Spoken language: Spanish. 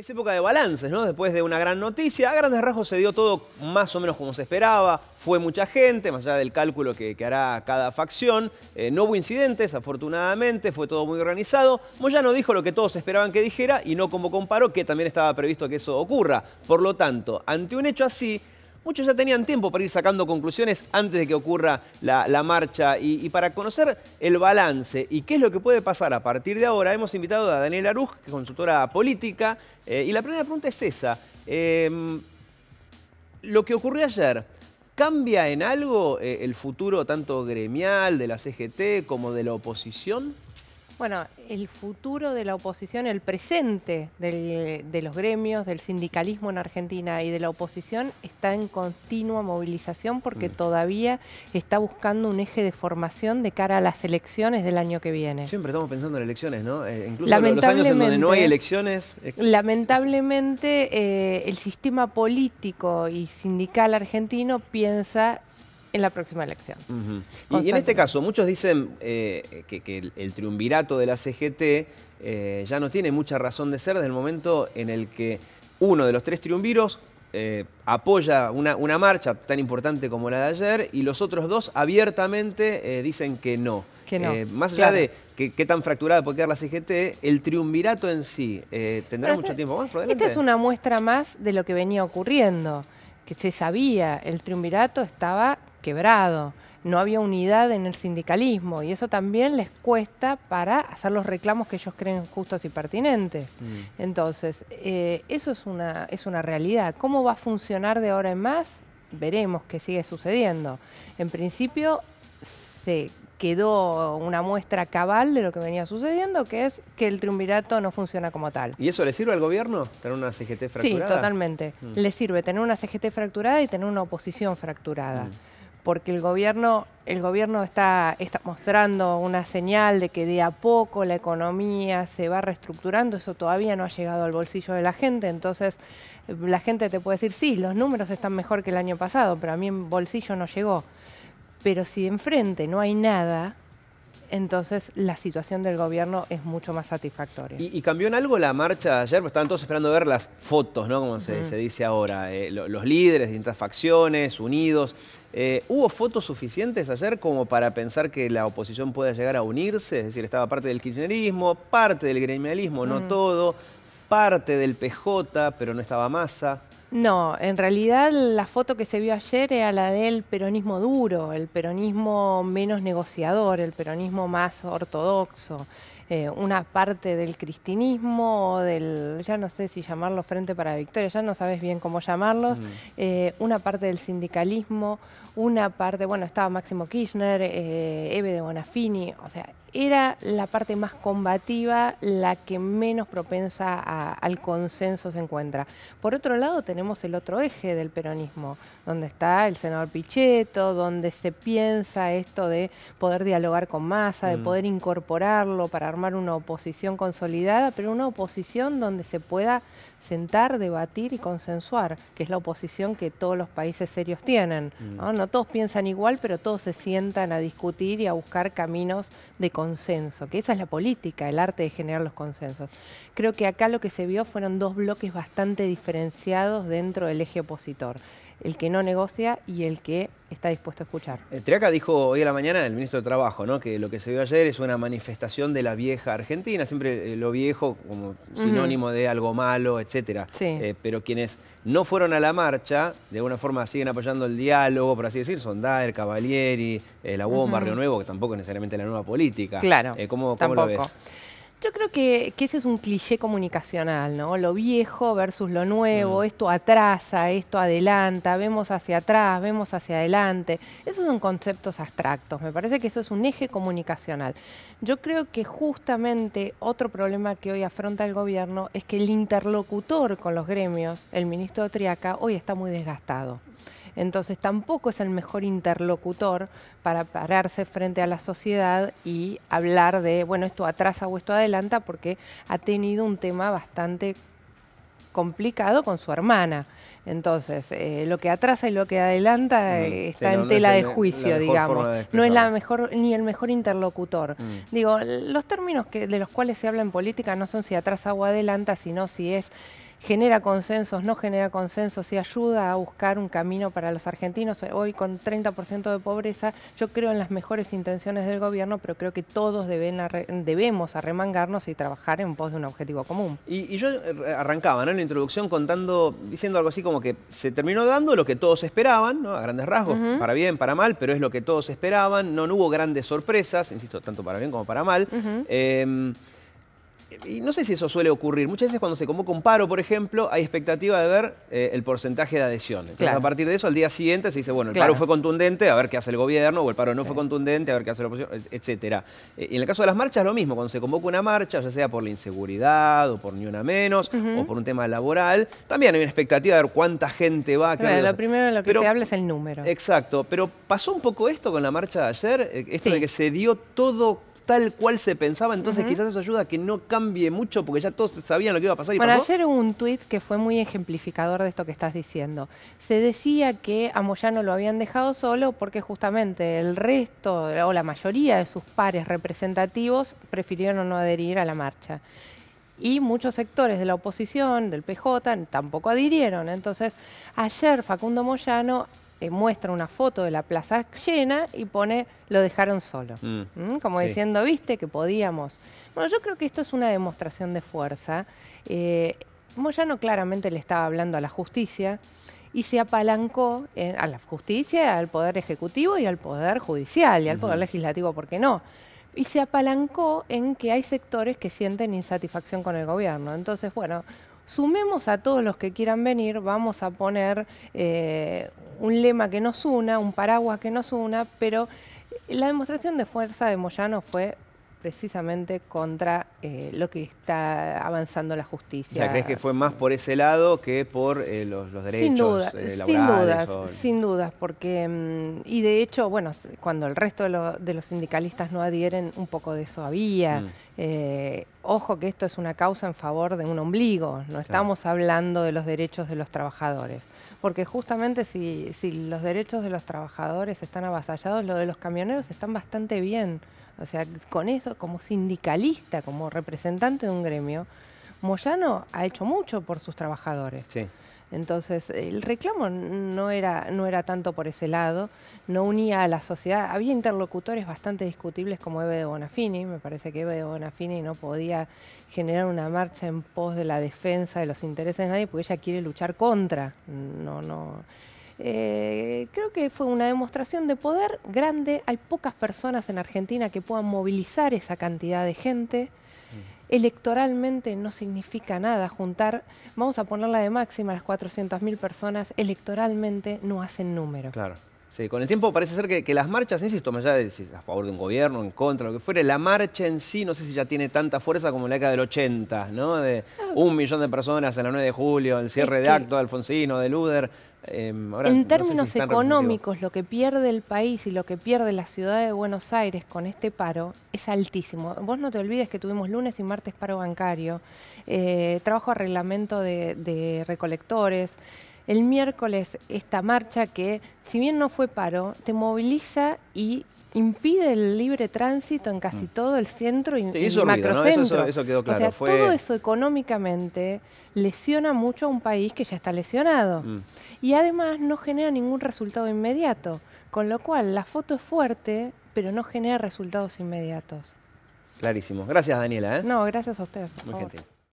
Es época de balances, ¿no? Después de una gran noticia, a grandes rasgos se dio todo más o menos como se esperaba, fue mucha gente, más allá del cálculo que, hará cada facción, eh, no hubo incidentes, afortunadamente, fue todo muy organizado, Moyano dijo lo que todos esperaban que dijera y no como comparó, que también estaba previsto que eso ocurra. Por lo tanto, ante un hecho así, muchos ya tenían tiempo para ir sacando conclusiones antes de que ocurra la, marcha. Y, para conocer el balance y qué es lo que puede pasar a partir de ahora, hemos invitado a Daniela Ruz, que es consultora política. Eh, y la primera pregunta es esa. Em, lo que ocurrió ayer, ¿cambia en algo eh, el futuro tanto gremial, de la CGT, como de la oposición? Bueno, el futuro de la oposición, el presente de los gremios, del sindicalismo en Argentina y de la oposición está en continua movilización porque mm. todavía está buscando un eje de formación de cara a las elecciones del año que viene. Siempre estamos pensando en elecciones, ¿no? Eh, incluso en los años en donde no hay elecciones. Lamentablemente eh, el sistema político y sindical argentino piensa en la próxima elección. Y en este caso, muchos dicen eh, que, el, triumvirato triunvirato de la CGT eh, ya no tiene mucha razón de ser desde el momento en el que uno de los tres triunviros eh, apoya una, marcha tan importante como la de ayer y los otros dos abiertamente dicen que no. más allá de qué tan fracturada puede quedar la CGT, el triunvirato en sí, ¿tendrá este mucho tiempo más? esta es una muestra más de lo que venía ocurriendo que se sabía, el triunvirato estaba quebrado, no había unidad en el sindicalismo y eso también les cuesta para hacer los reclamos que ellos creen justos y pertinentes. Mm. Entonces, eh, eso es una, es una realidad. ¿Cómo va a funcionar de ahora en más? Veremos qué sigue sucediendo. En principio, se quedó una muestra cabal de lo que venía sucediendo, que es que el triunvirato no funciona como tal. ¿Y eso le sirve al gobierno? ¿Tener una CGT fracturada? Sí, totalmente. Mm. Le sirve tener una CGT fracturada y tener una oposición fracturada. Mm porque el gobierno, el gobierno está, está mostrando una señal de que de a poco la economía se va reestructurando, eso todavía no ha llegado al bolsillo de la gente, entonces la gente te puede decir, sí, los números están mejor que el año pasado, pero a mí en bolsillo no llegó. Pero si de enfrente no hay nada, entonces la situación del gobierno es mucho más satisfactoria. ¿Y, cambió en algo la marcha ayer? Pues estaban todos esperando ver las fotos, ¿no? Como se, dice ahora, eh, los líderes de distintas facciones, unidos. Eh, ¿Hubo fotos suficientes ayer como para pensar que la oposición pueda llegar a unirse? Es decir, estaba parte del kirchnerismo, parte del gremialismo, no todo, parte del PJ, pero no estaba masa. No, en realidad la foto que se vio ayer era la del peronismo duro, el peronismo menos negociador, el peronismo más ortodoxo. Eh, una parte del cristinismo, del, ya no sé si llamarlo Frente para Victoria, ya no sabes bien cómo llamarlos, mm. eh, una parte del sindicalismo, una parte, bueno, estaba Máximo Kirchner, eh, Eve de Bonafini, o sea, era la parte más combativa, la que menos propensa al consenso se encuentra. Por otro lado, tenemos el otro eje del peronismo, donde está el senador Pichetto, donde se piensa esto de poder dialogar con masa, de mm. poder incorporarlo para armar una oposición consolidada, pero una oposición donde se pueda sentar, debatir y consensuar, que es la oposición que todos los países serios tienen. Mm. ¿no? todos piensan igual, pero todos se sientan a discutir y a buscar caminos de consenso, que esa es la política, el arte de generar los consensos. Creo que acá lo que se vio fueron dos bloques bastante diferenciados dentro del eje opositor, el que no negocia y el que está dispuesto a escuchar. Eh, Triaca dijo hoy a la mañana, el ministro de Trabajo, ¿no? que lo que se vio ayer es una manifestación de la vieja Argentina, siempre eh, lo viejo como sinónimo de algo malo, etc. Eh, pero quienes no fueron a la marcha, de alguna forma siguen apoyando el diálogo, por así decir, son Daer, Cavalieri, La Bomba, uh Nuevo, que tampoco es necesariamente la nueva política. Claro, cómo lo ves? Yo creo que, ese es un cliché comunicacional, ¿no? Lo viejo versus lo nuevo, esto atrasa, esto adelanta, vemos hacia atrás, vemos hacia adelante. Esos son conceptos abstractos, me parece que eso es un eje comunicacional. Yo creo que justamente otro problema que hoy afronta el gobierno es que el interlocutor con los gremios, el ministro Triaca, hoy está muy desgastado. Entonces tampoco es el mejor interlocutor para pararse frente a la sociedad y hablar de, bueno, esto atrasa o esto adelanta, porque ha tenido un tema bastante complicado con su hermana. Entonces, eh, lo que atrasa y lo que adelanta mm. eh, está en tela de juicio, digamos. no es la mejor ni el mejor interlocutor. Mm. Digo, los términos de los cuales se habla en política no son si atrasa o adelanta, sino si es genera consensos, no genera consensos y ayuda a buscar un camino para los argentinos. Hoy con 30% de pobreza, yo creo en las mejores intenciones del gobierno, pero creo que todos debemos arremangarnos y trabajar en pos de un objetivo común. Y, yo eh, arrancaba en la introducción contando, diciendo algo así como que se terminó dando lo que todos esperaban, a grandes rasgos, para bien, para mal, pero es lo que todos esperaban, no, hubo grandes sorpresas, insisto, tanto para bien como para mal y no sé si eso suele ocurrir. Muchas veces cuando se convoca un paro, por ejemplo, hay expectativa de ver eh, el porcentaje de adhesión. Entonces, a partir de eso, al día siguiente se dice, bueno, el paro fue contundente, a ver qué hace el gobierno, o el paro no fue contundente, a ver qué hace la oposición, etc. Eh, y en el caso de las marchas, lo mismo. Cuando se convoca una marcha, ya sea por la inseguridad, o por ni una menos, o por un tema laboral, también hay una expectativa de ver cuánta gente va. Claro, lo primero lo que se habla es el número. Exacto. Pero pasó un poco esto con la marcha de ayer, eh, esto de que se dio todo tal cual se pensaba, entonces quizás eso ayuda a que no cambie mucho porque ya todos sabían lo que iba a pasar. Y bueno, ayer hubo un tuit que fue muy ejemplificador de esto que estás diciendo. Se decía que a Moyano lo habían dejado solo porque justamente el resto o la mayoría de sus pares representativos prefirieron no adherir a la marcha y muchos sectores de la oposición, del PJ, tampoco adhirieron. Entonces, ayer Facundo Moyano eh, muestra una foto de la plaza llena y pone lo dejaron solo. Mm. ¿Mm? Como diciendo, viste que podíamos. Bueno, yo creo que esto es una demostración de fuerza. Eh, Moyano claramente le estaba hablando a la justicia y se apalancó a la justicia, al Poder Ejecutivo y al Poder Judicial y al Poder Legislativo, ¿por qué no? y se apalancó en que hay sectores que sienten insatisfacción con el gobierno. Entonces, bueno, sumemos a todos los que quieran venir, vamos a poner eh, un lema que nos una, un paraguas que nos una, pero la demostración de fuerza de Moyano fue precisamente contra eh, lo que está avanzando la justicia. ¿Ya ¿crees que fue más por ese lado que por eh, los, derechos eh, sin Sin dudas, sin dudas, porque... Mm, y de hecho, bueno, cuando el resto de, los sindicalistas no adhieren, un poco de eso había. Mm. ojo que esto es una causa en favor de un ombligo, no estamos hablando de los derechos de los trabajadores porque justamente si, los derechos de los trabajadores están avasallados, lo de los camioneros están bastante bien. O sea, con eso, como sindicalista, como representante de un gremio, Moyano ha hecho mucho por sus trabajadores. Sí. Entonces, el reclamo no era, no era tanto por ese lado, no unía a la sociedad. Había interlocutores bastante discutibles como Eve de Bonafini, me parece que Eve de Bonafini no podía generar una marcha en pos de la defensa de los intereses de nadie porque ella quiere luchar contra. No, no. Eh, creo que fue una demostración de poder grande. Hay pocas personas en Argentina que puedan movilizar esa cantidad de gente electoralmente no significa nada juntar, vamos a ponerla de máxima, las 400.000 personas, electoralmente no hacen número. Claro. Sí, con el tiempo parece ser que, las marchas, insisto, más allá de a favor de un gobierno, en contra, lo que fuere, la marcha en sí no sé si ya tiene tanta fuerza como en la década del 80, ¿no? De ah. un millón de personas en la 9 de julio, el cierre de acto de Alfonsino, de Luder. Em, en términos económicos, lo que pierde el país y lo que pierde la ciudad de Buenos Aires con este paro es altísimo. Vos no te olvides que tuvimos lunes y martes paro bancario, eh, trabajo a reglamento de recolectores. El miércoles esta marcha que, si bien no fue paro, te moviliza y impide el libre tránsito en casi mm. todo el centro y, macrocentro. eso, quedó claro. todo eso económicamente lesiona mucho a un país que ya está lesionado. Mm. Y además no genera ningún resultado inmediato. Con lo cual, la foto es fuerte, pero no genera resultados inmediatos. Clarísimo. Gracias, Daniela. ¿eh? No, gracias a usted.